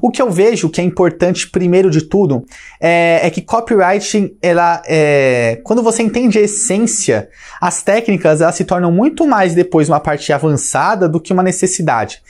O que eu vejo que é importante primeiro de tudo é, é que copywriting, ela, é, quando você entende a essência, as técnicas elas se tornam muito mais depois uma parte avançada do que uma necessidade.